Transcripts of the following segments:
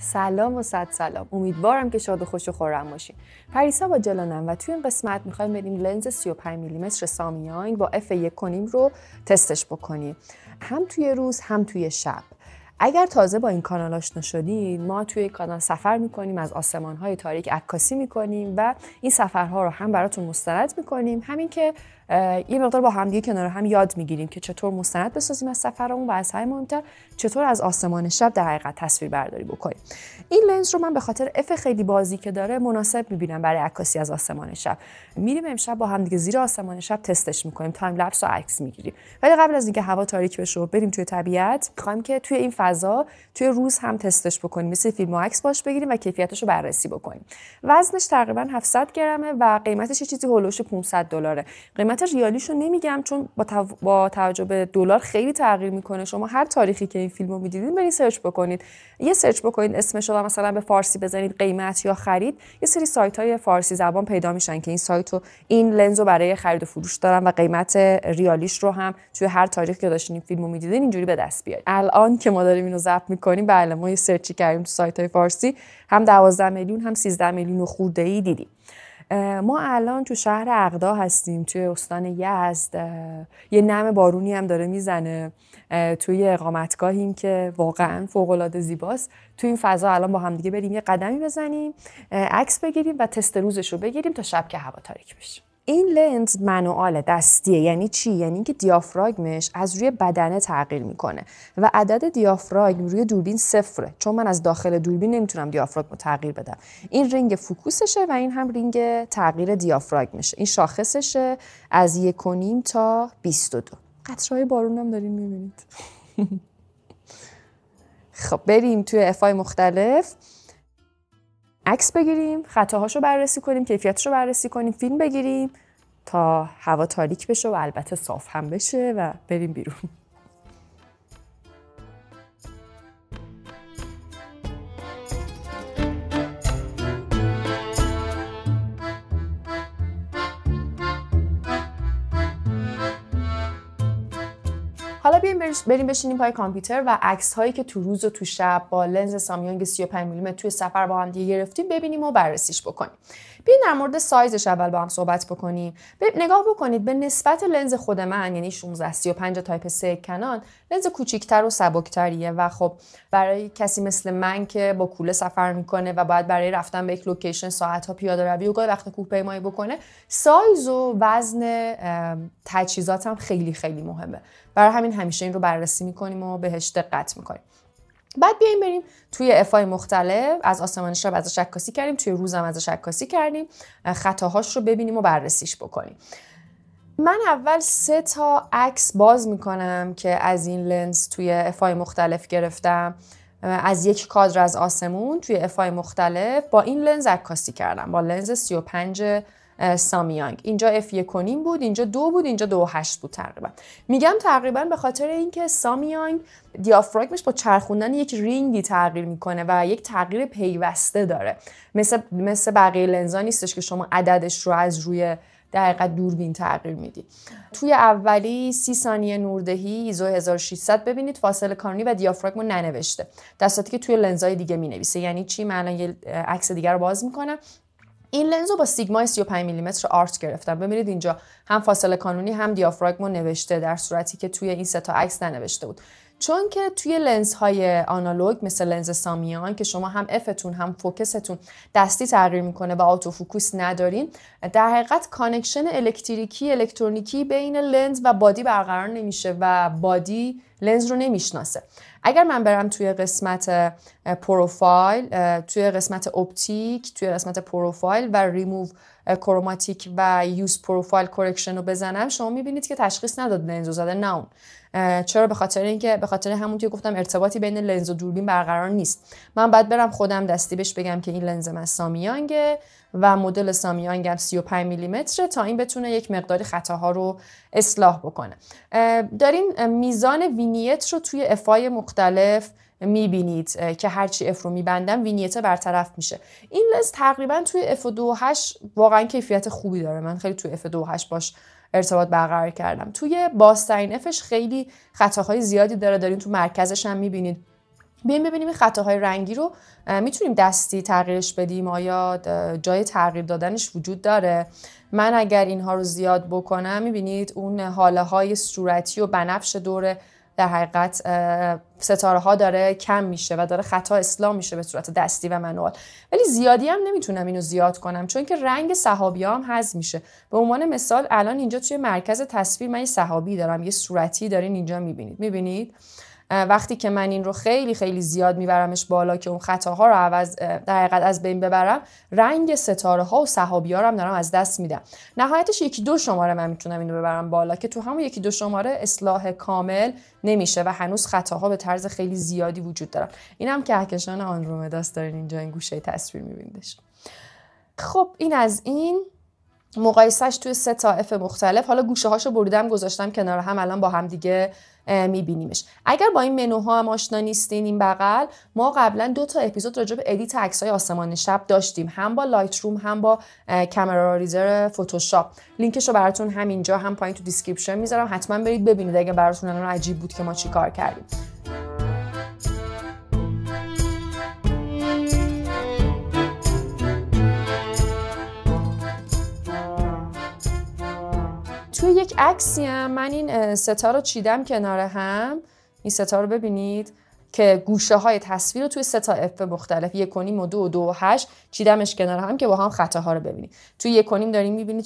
سلام و صد سلام امیدوارم که شاد و خوش و خورم باشین پریسا با جلانم و توی این قسمت میخوایم بریم لنز 35 میلیمتر سامیانگ با f 1 کنیم رو تستش بکنیم هم توی روز هم توی شب اگر تازه با این کانال آشنا شدید ما توی کانال سفر میکنیم از آسمانهای تاریک عکاسی میکنیم و این سفرها رو هم براتون مستند میکنیم همین که یه مقدار با همدیگه کنار هم یاد میگیریم که چطور مستند بسازیم از سفرمون و از های مهمتر چطور از آسمان شب در حقیقت تصویر برداری بکنیم این لنز رو من به خاطر اف خیلی بازی که داره مناسب میبینم برای عکاسی از آسمان شب میریم امشب با همدیگه زیر آسمان شب تستش میکنیم تایم لپس و عکس میگیریم ولی قبل از اینکه هوا تاریک بشه بریم توی طبیعت میخوایم که توی این فضا توی روز هم تستش بکنیم مثل فیلم و عکس باش بگیریم و کیفیتش رو بررسی بکنیم وزنش تقریبا 700 گرمه و قیمتش چیزی هولوش 500 دلاره قیمت قیمت ریالیشو نمیگم چون با, تو... با توجه به دلار خیلی تغییر میکنه شما هر تاریخی که این فیلم رو میدیدین برید سرچ بکنید یه سرچ بکنید اسمش رو مثلا به فارسی بزنید قیمت یا خرید یه سری سایت های فارسی زبان پیدا میشن که این سایت رو این لنز برای خرید و فروش دارن و قیمت ریالیش رو هم توی هر تاریخی که داشتین این فیلم میدیدین اینجوری به دست بیارید الان که ما داریم اینو ضبط میکنیم بله ما یه سرچی کردیم تو سایت های فارسی هم 12 میلیون هم 13 میلیون خورده ای دیدیم ما الان تو شهر اقدا هستیم توی استان یزد یه نم بارونی هم داره میزنه توی اقامتگاهیم که واقعا فوقالعاده زیباست تو این فضا الان با همدیگه بریم یه قدمی بزنیم عکس بگیریم و تست روزش رو بگیریم تا شب که هوا تاریک بشه این لنز منوال دستیه یعنی چی یعنی اینکه دیافراگمش از روی بدنه تغییر میکنه و عدد دیافراگم روی دوربین صفره چون من از داخل دوربین نمیتونم دیافراگم رو تغییر بدم این رنگ فوکوسشه و این هم رنگ تغییر دیافراگمشه این شاخصشه از یک تا 22 قطرهای بارون هم داریم میبینید خب بریم توی افای مختلف عکس بگیریم خطاهاشو بررسی کنیم کیفیتش بررسی کنیم فیلم بگیریم تا هوا تاریک بشه و البته صاف هم بشه و بریم بیرون بریم بشینیم پای کامپیوتر و عکس هایی که تو روز و تو شب با لنز سامیانگ 35 میلیمتر توی سفر با هم دیگه گرفتیم ببینیم و بررسیش بکنیم بیاین در مورد سایزش اول با هم صحبت بکنیم نگاه بکنید به نسبت لنز خود من یعنی 16 35 تایپ 3 کنان لنز کوچیکتر و سبکتریه و خب برای کسی مثل من که با کوله سفر میکنه و باید برای رفتن به یک لوکیشن ساعت ها پیاده روی و گاهی وقت کوهپیمایی بکنه سایز و وزن تجهیزات هم خیلی خیلی مهمه برای همین همیشه این رو بررسی میکنیم و بهش دقت میکنیم بعد بیایم بریم توی افای مختلف از آسمان شب از عکاسی کردیم توی روزم از عکاسی کردیم خطاهاش رو ببینیم و بررسیش بکنیم من اول سه تا عکس باز میکنم که از این لنز توی افای مختلف گرفتم از یک کادر از آسمون توی افای مختلف با این لنز عکاسی کردم با لنز 35 سامیانگ اینجا اف کنیم بود اینجا دو بود اینجا دو هشت بود تقریبا میگم تقریبا به خاطر اینکه سامیانگ دیافراگمش با چرخوندن یک رینگی تغییر میکنه و یک تغییر پیوسته داره مثل مثل بقیه لنزا نیستش که شما عددش رو از روی در دوربین تغییر میدی توی اولی سی ثانیه نوردهی ایزو 1600 ببینید فاصله کانونی و دیافراگم ننوشته دستاتی که توی لنزای دیگه مینویسه یعنی چی من الان یه عکس دیگر رو باز میکنم این لنز رو با سیگما 35 میلیمتر آرت گرفتم ببینید اینجا هم فاصله کانونی هم دیافراگم نوشته در صورتی که توی این سه تا عکس ننوشته بود چون که توی لنز های آنالوگ مثل لنز سامیان که شما هم افتون هم فوکستون دستی تغییر میکنه و آتو فوکوس ندارین در حقیقت کانکشن الکتریکی الکترونیکی بین لنز و بادی برقرار نمیشه و بادی لنز رو نمیشناسه اگر من برم توی قسمت پروفایل توی قسمت اپتیک توی قسمت پروفایل و ریموو کروماتیک و یوز پروفایل کورکشن رو بزنم شما میبینید که تشخیص نداد لنز رو زده نه چرا به خاطر اینکه به خاطر همون که گفتم ارتباطی بین لنز و دوربین برقرار نیست من باید برم خودم دستی بهش بگم که این لنز من سامیانگه و مدل سامیانگ 35 میلیمتره تا این بتونه یک مقداری خطاها رو اصلاح بکنه دارین میزان وینیت رو توی افای مختلف میبینید که هرچی اف رو میبندم وینیته برطرف میشه این لنز تقریبا توی اف 28 واقعا کیفیت خوبی داره من خیلی توی اف 28 باش ارتباط برقرار کردم توی باسترین افش خیلی خطاهای زیادی داره دارین تو مرکزش هم میبینید بیایم ببینیم این خطاهای رنگی رو میتونیم دستی تغییرش بدیم آیا جای تغییر دادنش وجود داره من اگر اینها رو زیاد بکنم میبینید اون حاله های صورتی و بنفش دوره در حقیقت ستاره ها داره کم میشه و داره خطا اسلام میشه به صورت دستی و منوال ولی زیادی هم نمیتونم اینو زیاد کنم چون که رنگ صحابی هم هز میشه به عنوان مثال الان اینجا توی مرکز تصویر من یه صحابی دارم یه صورتی دارین اینجا میبینید میبینید وقتی که من این رو خیلی خیلی زیاد میبرمش بالا که اون خطاها رو عوض در از بین ببرم رنگ ستاره ها و صحابی ها رو هم دارم از دست میدم نهایتش یکی دو شماره من میتونم اینو ببرم بالا که تو همون یکی دو شماره اصلاح کامل نمیشه و هنوز خطاها به طرز خیلی زیادی وجود دارن اینم کهکشان آندرومداست دارین اینجا این گوشه تصویر میبینیدش خب این از این مقایسهش توی سه اف مختلف حالا گوشه هاشو بریدم گذاشتم کنار هم الان با هم دیگه میبینیمش اگر با این منوها هم آشنا نیستین این بغل ما قبلا دو تا اپیزود راجع به ادیت عکس های آسمان شب داشتیم هم با لایت روم هم با کامرا ریزر فتوشاپ لینکش رو براتون همینجا هم پایین تو دیسکریپشن میذارم حتما برید ببینید اگه براتون عجیب بود که ما چیکار کردیم توی یک عکسی هم من این ستا رو چیدم کنار هم این ستا رو ببینید که گوشه های تصویر رو توی سه تا اف مختلف یک و و دو و دو و چیدمش کنار هم که با هم ها رو ببینیم توی یک و داریم میبینید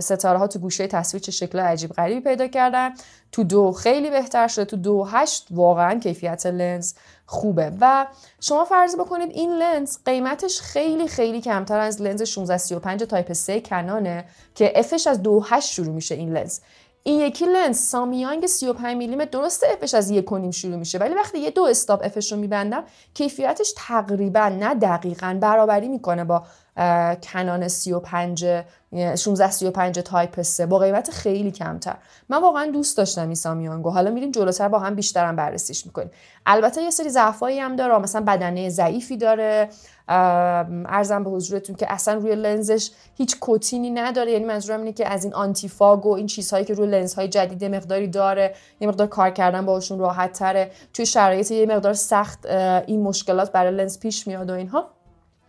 ستاره ها تو گوشه تصویر چه شکل عجیب غریبی پیدا کردن تو دو خیلی بهتر شده تو دو هشت واقعا کیفیت لنز خوبه و شما فرض بکنید این لنز قیمتش خیلی خیلی کمتر از لنز 1635 تایپ 3 کنانه که افش از 28 شروع میشه این لنز این یکی لنز سامیانگ 35 میلیمتر درست افش از کنیم شروع میشه ولی وقتی یه دو استاب افش رو میبندم کیفیتش تقریبا نه دقیقا برابری میکنه با کنان 35 16 35 تایپ 3 با قیمت خیلی کمتر من واقعا دوست داشتم این سامیانگو حالا میریم جلوتر با هم بیشترم بررسیش میکنیم البته یه سری ضعفایی هم داره مثلا بدنه ضعیفی داره ارزم به حضورتون که اصلا روی لنزش هیچ کوتینی نداره یعنی منظورم اینه که از این آنتیفاگ و این چیزهایی که روی لنزهای جدید مقداری داره یه مقدار کار کردن باشون راحت تره توی شرایط یه مقدار سخت این مشکلات برای لنز پیش میاد و اینها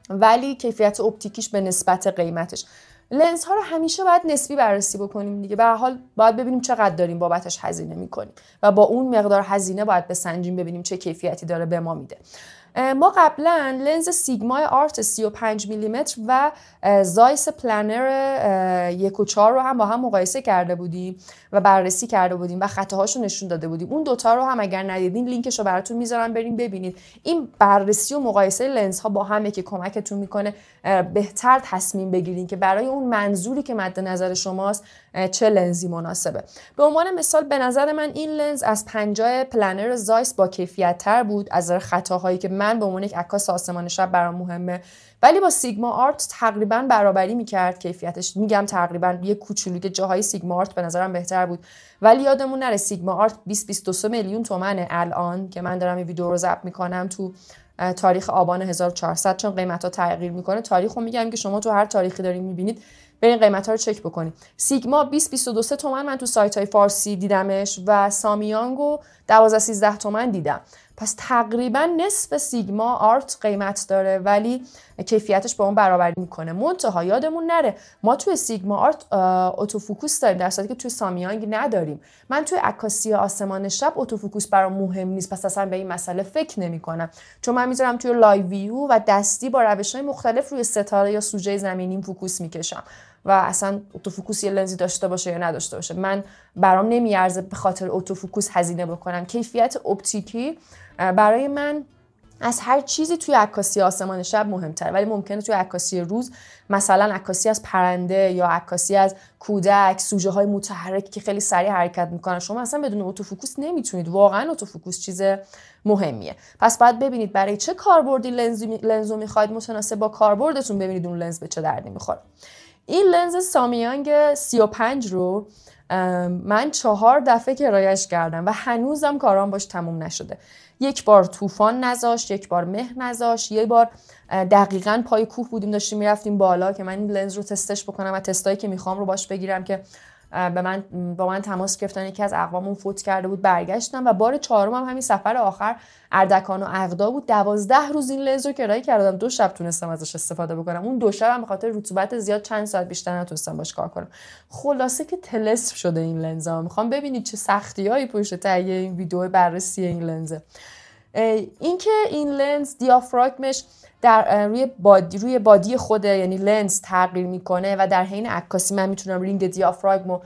ولی کیفیت اپتیکیش به نسبت قیمتش لنز ها رو همیشه باید نسبی بررسی بکنیم دیگه به حال باید ببینیم چقدر داریم بابتش هزینه میکنیم و با اون مقدار هزینه باید بسنجیم ببینیم چه کیفیتی داره به ما میده ما قبلا لنز سیگما آرت 35 میلیمتر و زایس پلنر یک و 4 رو هم با هم مقایسه کرده بودیم و بررسی کرده بودیم و خطاهاش رو نشون داده بودیم اون دوتا رو هم اگر ندیدین لینکش رو براتون میذارم بریم ببینید این بررسی و مقایسه لنز ها با همه که کمکتون میکنه بهتر تصمیم بگیرین که برای اون منظوری که مد نظر شماست چه لنزی مناسبه به عنوان مثال به نظر من این لنز از پنجاه پلنر زایس با کیفیت تر بود از خطاهایی که من به عنوان یک عکاس آسمان شب برام مهمه ولی با سیگما آرت تقریبا برابری میکرد کیفیتش میگم تقریبا یه کوچولو که جاهای سیگما آرت به نظرم بهتر بود ولی یادمون نره سیگما آرت 20 22 میلیون تومنه الان که من دارم این ویدیو رو ضبط میکنم تو تاریخ آبان 1400 چون قیمت ها تغییر میکنه تاریخ رو میگم که شما تو هر تاریخی دارین میبینید برین قیمت ها رو چک بکنید سیگما 20 22 تومن من تو سایت های فارسی دیدمش و سامیانگو 12 13 تومن دیدم پس تقریبا نصف سیگما آرت قیمت داره ولی کیفیتش با اون برابری میکنه منتها یادمون نره ما توی سیگما آرت اتوفوکوس داریم در که توی سامیانگ نداریم من توی عکاسی آسمان شب اتوفوکوس برام مهم نیست پس اصلا به این مسئله فکر نمیکنم چون من میذارم توی لایو ویو و دستی با روش های مختلف روی ستاره یا سوژه زمینی فوکوس میکشم و اصلا اتوفوکوس یه لنزی داشته باشه یا نداشته باشه من برام نمیارزه به خاطر اتوفوکوس هزینه بکنم کیفیت اپتیکی برای من از هر چیزی توی عکاسی آسمان شب مهمتر ولی ممکنه توی عکاسی روز مثلا عکاسی از پرنده یا عکاسی از کودک سوژه های متحرک که خیلی سریع حرکت میکنن شما اصلا بدون اتوفوکوس نمیتونید واقعا اتوفوکوس چیز مهمیه پس باید ببینید برای چه کاربردی لنز لنزو میخواید متناسب با کاربردتون ببینید اون لنز به چه دردی میخوره این لنز سامیانگ 35 رو من چهار دفعه کرایش کردم و هنوزم کارام باش تموم نشده یک بار طوفان نذاشت یک بار مه نذاشت یک بار دقیقا پای کوه بودیم داشتیم میرفتیم بالا که من این لنز رو تستش بکنم و تستایی که میخوام رو باش بگیرم که به من با من تماس گرفتن یکی از اقوامون فوت کرده بود برگشتم و بار چهارم هم همین سفر آخر اردکان و اغدا بود دوازده روز این لنز رو کرایه کردم دو شب تونستم ازش استفاده بکنم اون دو شب هم به خاطر رطوبت زیاد چند ساعت بیشتر نتونستم باش کار کنم خلاصه که تلسم شده این لنز ها میخوام ببینید چه هایی پشت تهیه این ویدیو بررسی این لنزه اینکه این لنز دیافراگمش در روی بادی روی بادی خوده یعنی لنز تغییر میکنه و در حین عکاسی من میتونم رینگ دیافراگمو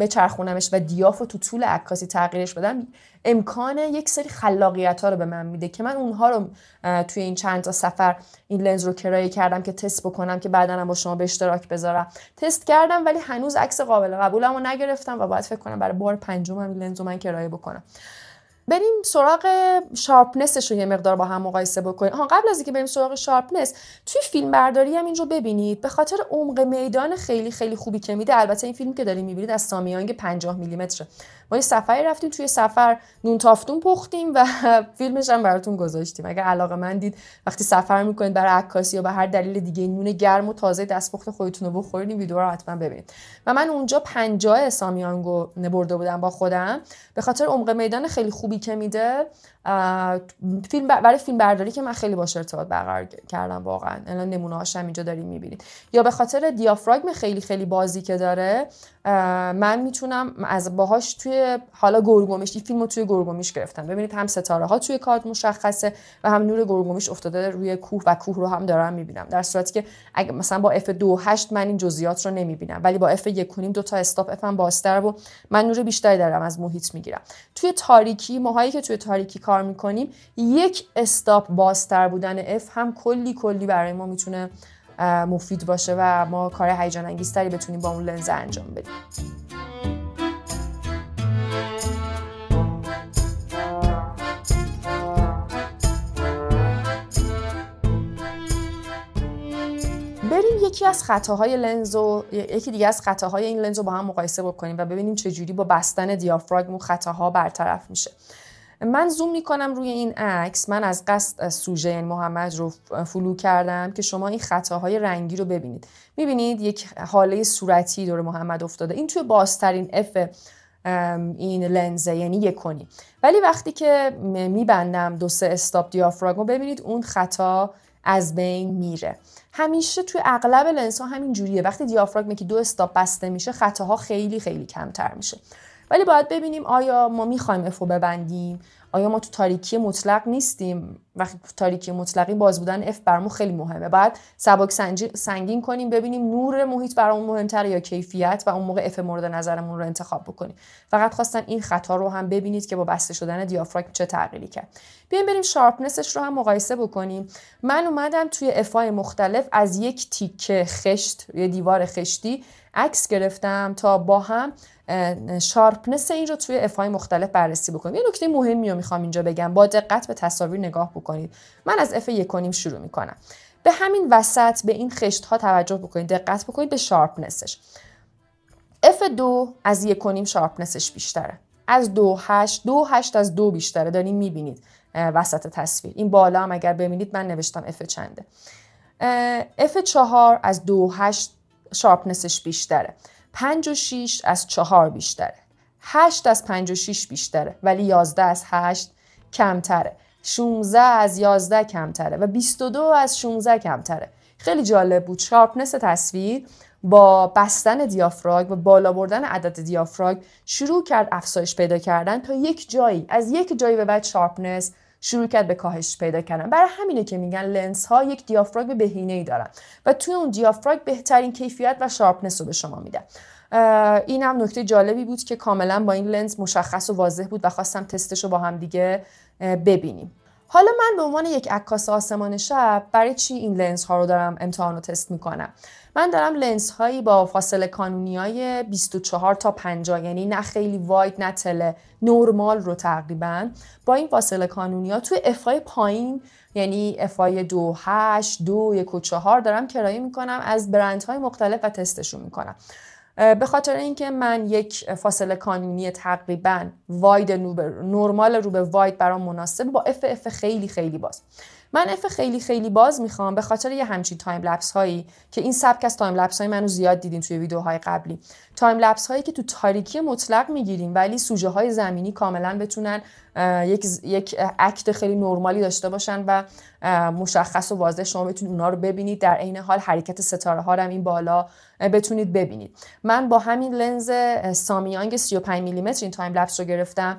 بچرخونمش و دیاف رو تو طول عکاسی تغییرش بدم امکان یک سری خلاقیت ها رو به من میده که من اونها رو توی این چند تا سفر این لنز رو کرایه کردم که تست بکنم که بعدا با شما به اشتراک بذارم تست کردم ولی هنوز عکس قابل قبولم رو نگرفتم و باید فکر کنم برای بار پنجم این لنز رو من کرایه بکنم بریم سراغ شارپنسش رو یه مقدار با هم مقایسه بکنیم ها قبل از اینکه بریم سراغ شارپنس توی فیلم برداری هم این رو ببینید به خاطر عمق میدان خیلی خیلی خوبی که میده البته این فیلم که داریم میبینید از سامیانگ 50 میلیمتره ما یه سفری رفتیم توی سفر نون تافتون پختیم و فیلمش هم براتون گذاشتیم اگه علاقه من دید وقتی سفر میکنید برای عکاسی یا به هر دلیل دیگه نون گرم و تازه دستپخت خودتون رو بخورید این ویدیو رو حتما ببینید و من اونجا 50 سامیانگو نبرده بودم با خودم به خاطر عمق میدان خیلی خوبی که میده فیلم برای فیلم برداری که من خیلی باش ارتباط برقرار کردم واقعا الان نمونه هاش هم اینجا داریم میبینید یا به خاطر دیافراگم خیلی خیلی بازی که داره من میتونم از باهاش توی حالا گرگومیش این فیلم رو توی گرگومیش گرفتم ببینید هم ستاره ها توی کارت مشخصه و هم نور گرگومیش افتاده روی کوه و کوه رو هم دارم میبینم در صورتی که اگه مثلا با f 28 من این جزئیات رو نمیبینم ولی با 1 1.5 دو تا استاپ اف هم و من نور بیشتری دارم از محیط میگیرم توی تاریکی ماهایی که توی تاریکی کار میکنیم یک استاپ بازتر بودن F هم کلی کلی برای ما میتونه مفید باشه و ما کار هیجان انگیزتری بتونیم با اون لنز انجام بدیم بریم یکی از خطاهای لنز و یکی دیگه از خطاهای این لنز رو با هم مقایسه بکنیم و ببینیم چجوری با بستن دیافراگم خطاها برطرف میشه من زوم میکنم روی این عکس من از قصد از سوژه یعنی محمد رو فلو کردم که شما این خطاهای رنگی رو ببینید میبینید یک حاله صورتی دور محمد افتاده این توی بازترین اف این لنزه یعنی یکونی. کنی ولی وقتی که میبندم دو سه استاپ دیافراگم ببینید اون خطا از بین میره همیشه توی اغلب لنزها همین جوریه وقتی دیافراگم که دو استاپ بسته میشه خطاها خیلی خیلی کمتر میشه ولی باید ببینیم آیا ما میخوایم افو ببندیم آیا ما تو تاریکی مطلق نیستیم وقتی تاریکی مطلقی باز بودن اف برامون خیلی مهمه بعد سبک سنگین کنیم ببینیم نور محیط برامون مهمتر یا کیفیت و اون موقع اف مورد نظرمون رو انتخاب بکنیم فقط خواستن این خطا رو هم ببینید که با بسته شدن دیافراگم چه تغییری کرد بیایم بریم شارپنسش رو هم مقایسه بکنیم من اومدم توی افای مختلف از یک تیکه خشت یا دیوار خشتی عکس گرفتم تا با هم شارپنس این رو توی افهای مختلف بررسی بکنیم یه نکته مهمی رو میخوام اینجا بگم با دقت به تصاویر نگاه بکنید من از اف یکونیم شروع میکنم به همین وسط به این خشت ها توجه بکنید دقت بکنید به شارپنسش اف دو از یکونیم شارپنسش بیشتره از دو هشت دو هشت از دو بیشتره داریم میبینید وسط تصویر این بالا هم اگر ببینید من نوشتم اف چنده اف چهار از دو شارپنسش بیشتره 5 و 6 از 4 بیشتره 8 از 5 و 6 بیشتره ولی 11 از 8 کمتره 16 از 11 کمتره و 22 از 16 کمتره خیلی جالب بود شارپنس تصویر با بستن دیافراگ و بالا بردن عدد دیافراگ شروع کرد افزایش پیدا کردن تا یک جایی از یک جایی به بعد شارپنس شروع کرد به کاهش پیدا کردن برای همینه که میگن لنز ها یک دیافراگم بهینه ای دارن و توی اون دیافراگم بهترین کیفیت و شارپنس رو به شما میدن این هم نکته جالبی بود که کاملا با این لنز مشخص و واضح بود و خواستم تستش رو با هم دیگه ببینیم حالا من به عنوان یک عکاس آسمان شب برای چی این لنز ها رو دارم امتحان و تست میکنم من دارم لنز هایی با فاصله کانونی های 24 تا 50 یعنی نه خیلی واید نه تله نرمال رو تقریبا با این فاصله کانونی ها توی افای پایین یعنی افای 28 هشت دو یک و دارم کرایه میکنم از برند های مختلف و تستشون میکنم به خاطر اینکه من یک فاصله کانونی تقریبا واید نرمال رو به واید برام مناسب با اف اف خیلی خیلی باز من اف خیلی خیلی باز میخوام به خاطر یه همچین تایم لپس هایی که این سبک از تایم لپس های منو زیاد دیدین توی ویدیوهای قبلی تایم لپس هایی که تو تاریکی مطلق میگیریم ولی سوژه های زمینی کاملا بتونن یک, یک اکت خیلی نرمالی داشته باشن و مشخص و واضح شما بتونید اونا رو ببینید در عین حال حرکت ستاره ها رو هم این بالا بتونید ببینید من با همین لنز سامیانگ 35 میلیمتر این تایم لپس رو گرفتم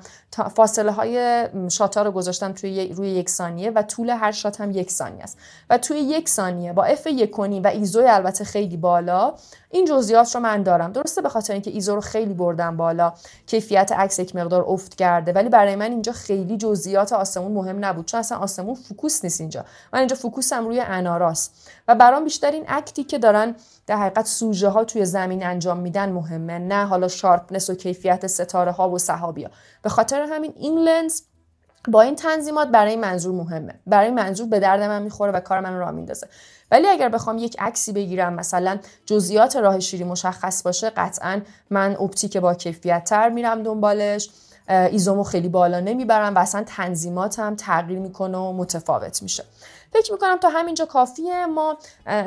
فاصله های شات ها رو گذاشتم توی روی یک ثانیه و طول هر شات هم یک ثانیه است و توی یک ثانیه با اف یکونی و ایزو البته خیلی بالا این جزئیات رو من دارم درسته به خاطر اینکه ایزو رو خیلی بردم بالا کیفیت عکس یک مقدار افت کرده ولی برای من اینجا خیلی جزئیات آسمون مهم نبود چون اصلا آسمون فوکوس نیست اینجا من اینجا فوکوسم روی اناراست و برام بیشتر این اکتی که دارن در حقیقت سوژه ها توی زمین انجام میدن مهمه نه حالا شارپنس و کیفیت ستاره ها و صحابی ها به خاطر همین این لنز با این تنظیمات برای منظور مهمه برای منظور به درد من میخوره و کار من را میندازه ولی اگر بخوام یک عکسی بگیرم مثلا جزئیات راه شیری مشخص باشه قطعا من اپتیک با کیفیت تر میرم دنبالش ایزومو خیلی بالا نمیبرن و اصلا تنظیمات هم تغییر میکنه و متفاوت میشه فکر میکنم تا همینجا کافیه ما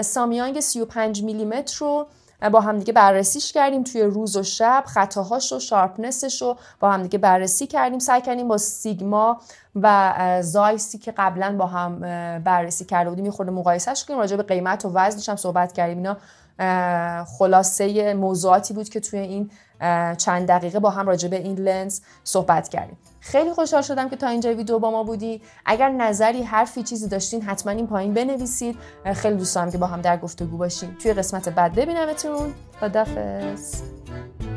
سامیانگ 35 میلیمتر رو با همدیگه بررسیش کردیم توی روز و شب خطاهاش و شارپنسش رو با همدیگه بررسی کردیم سعی کردیم با سیگما و زایسی که قبلا با هم بررسی کرده بودیم یه خورده مقایسهش کنیم راجع به قیمت و وزنش هم صحبت کردیم اینا خلاصه موضوعاتی بود که توی این چند دقیقه با هم راجع به این لنز صحبت کردیم خیلی خوشحال شدم که تا اینجا ویدیو با ما بودی اگر نظری حرفی چیزی داشتین حتما این پایین بنویسید خیلی دوست دارم که با هم در گفتگو باشیم توی قسمت بعد ببینمتون خدافظ